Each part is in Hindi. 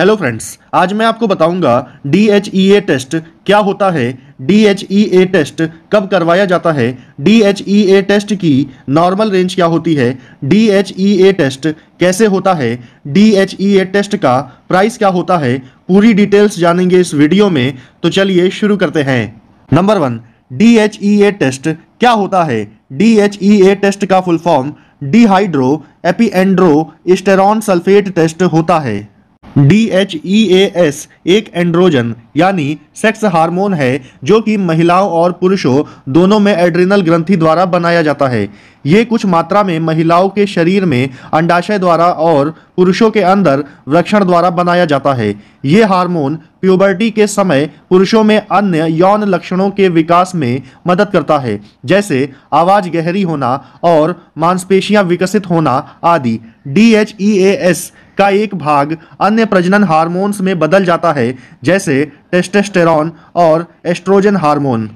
हेलो फ्रेंड्स आज मैं आपको बताऊंगा D H E A test क्या होता है D H E A test कब करवाया जाता है D H E A test की नॉर्मल रेंज क्या होती है D H E A test कैसे होता है D H E A test का प्राइस क्या होता है पूरी डिटेल्स जानेंगे इस वीडियो में तो चलिए शुरू करते हैं number one D H E A test क्या होता है D H E A test का full form epi epiandrosterone sulphate test होता है D H E A S एक एंड्रोजन यानी सेक्स हार्मोन है जो कि महिलाओं और पुरुषों दोनों में एड्रिनल ग्रंथि द्वारा बनाया जाता है ये कुछ मात्रा में महिलाओं के शरीर में अंडाशय द्वारा और पुरुषों के अंदर वृक्षण द्वारा बनाया जाता है ये हार्मोन प्यूबर्टी के समय पुरुषों में अन्य यौन लक्षणों के विकास में मदद करता है जैसे आवाज़ गहरी होना और मांसपेशियां विकसित होना आदि D H E A S का एक भाग अन्य प्रजनन हार्मोन्स में बदल जाता है जैसे टेस्टेस्टेरॉन और oestrogen hormone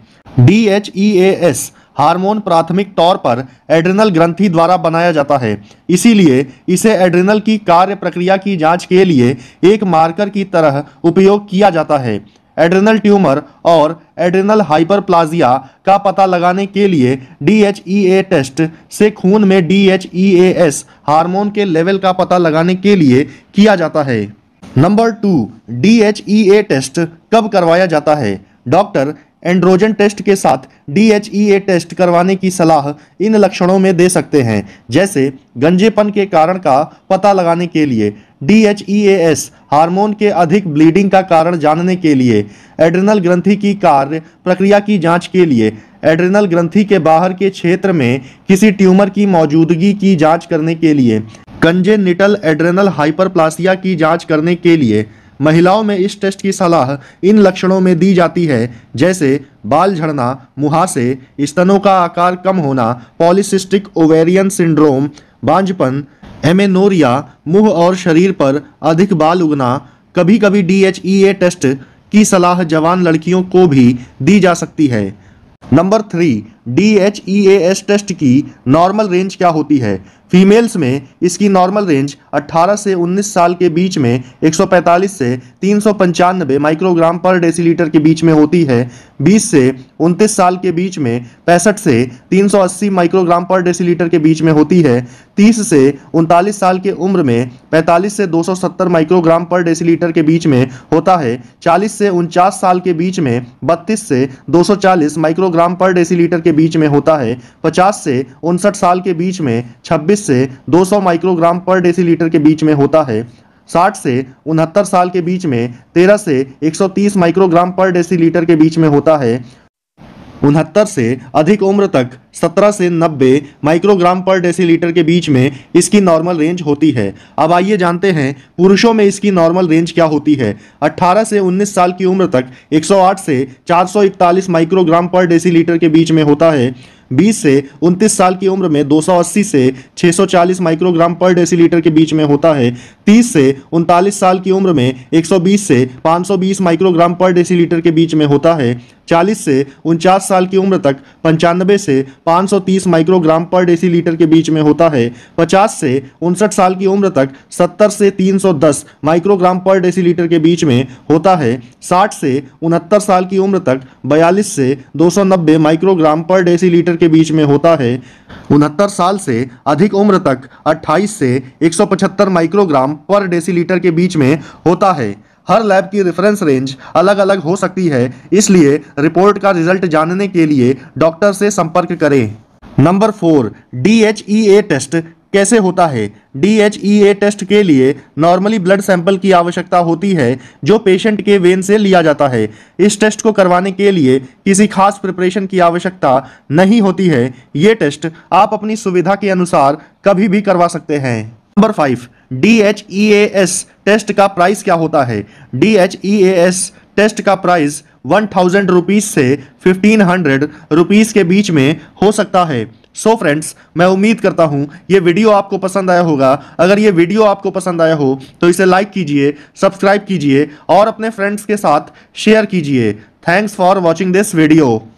D H E A S hormone प्राथमिक तौर पर एड्रिनल ग्रंथि द्वारा बनाया जाता है इसीलिए इसे एड्रिनल की कार्य प्रक्रिया की जांच के लिए एक मार्कर की तरह उपयोग किया जाता है एड्रेनल ट्यूमर और एड्रेनल हाइपरप्लाजिया का पता लगाने के लिए डी e टेस्ट से खून में डी e हार्मोन के लेवल का पता लगाने के लिए किया जाता है number two D e test कब करवाया जाता है डॉक्टर एंड्रोजन टेस्ट के साथ डी e टेस्ट करवाने की सलाह इन लक्षणों में दे सकते हैं जैसे गंजेपन के कारण का पता लगाने के लिए डी e हार्मोन के अधिक ब्लीडिंग का कारण जानने के लिए एड्रिनल ग्रंथि की कार्य प्रक्रिया की जांच के लिए एड्रिनल ग्रंथि के बाहर के क्षेत्र में किसी ट्यूमर की मौजूदगी की जाँच करने के लिए निटल एड्रेनल हाइपरप्लासिया की जांच करने के लिए महिलाओं में इस टेस्ट की सलाह इन लक्षणों में दी जाती है जैसे बाल झड़ना मुहासे स्तनों का आकार कम होना पॉलिसिस्टिक ओवेरियन सिंड्रोम बांझपन एमेनोरिया मुंह और शरीर पर अधिक बाल उगना कभी कभी डी टेस्ट की सलाह जवान लड़कियों को भी दी जा सकती है number three D H E A S test की नॉर्मल रेंज क्या होती है फीमेल्स में इसकी नॉर्मल रेंज 18 से 19 साल के बीच में 145 से तीन माइक्रोग्राम पर डेसीलीटर के बीच में होती है 20 से उनतीस साल के बीच में पैंसठ से 380 माइक्रोग्राम पर डेसीलीटर के बीच में होती है 30 से उनतालीस साल के उम्र में 45 से 270 माइक्रोग्राम पर डेसीलीटर के बीच में होता है 40 से उनचास साल के बीच में 32 से 240 माइक्रोग्राम पर डेसीलीटर के बीच में होता है 50 से उनसठ साल के बीच में 26 से 200 माइक्रोग्राम पर डेसीलीटर के बीच में होता है 60 से उनहत्तर साल के बीच में 13 से 130 माइक्रोग्राम पर डेसीलीटर के बीच में होता है उनहत्तर से अधिक उम्र तक 17 से 90 माइक्रोग्राम पर डेसीलीटर के बीच में इसकी नॉर्मल रेंज होती है अब आइए जानते हैं पुरुषों में इसकी नॉर्मल रेंज क्या होती है 18 से 19 साल की उम्र तक 108 से 441 माइक्रोग्राम पर डेसीलीटर के बीच में होता है 20 से 29 साल की उम्र में 280 से 640 माइक्रोग्राम पर डेसीलीटर के बीच में होता है 30 से उनतालीस साल की उम्र में 120 से 520 माइक्रोग्राम पर डेसीलीटर के बीच में होता है चालीस से उनचास साल की उम्र तक पंचानबे से 530 माइक्रोग्राम पर डेसीलीटर के बीच में होता है 50 से उनसठ साल की उम्र तक 70 से 310 माइक्रोग्राम पर डेसीलीटर के बीच में होता है 60 से उनहत्तर साल की उम्र तक 42 से 290 माइक्रोग्राम पर डेसीलीटर के बीच में होता है उनहत्तर साल से अधिक उम्र तक 28 से 175 माइक्रोग्राम पर डेसीलीटर के बीच में होता है हर लैब की रेफरेंस रेंज अलग अलग हो सकती है इसलिए रिपोर्ट का रिजल्ट जानने के लिए डॉक्टर से संपर्क करें number four D H E A test कैसे होता है D H E A test के लिए नॉर्मली ब्लड सैंपल की आवश्यकता होती है जो पेशेंट के वेन से लिया जाता है इस टेस्ट को करवाने के लिए किसी खास प्रिपरेशन की आवश्यकता नहीं होती है ये टेस्ट आप अपनी सुविधा के अनुसार कभी भी करवा सकते हैं number five D H E A S test का प्राइस क्या होता है D H E A S test का प्राइस वन थाउजेंड रुपीज़ से फिफ्टीन हंड्रेड रुपीज़ के बीच में हो सकता है सो so फ्रेंड्स मैं उम्मीद करता हूँ ये वीडियो आपको पसंद आया होगा अगर ये वीडियो आपको पसंद आया हो तो इसे लाइक कीजिए सब्सक्राइब कीजिए और अपने फ्रेंड्स के साथ शेयर कीजिए thanks for watching this video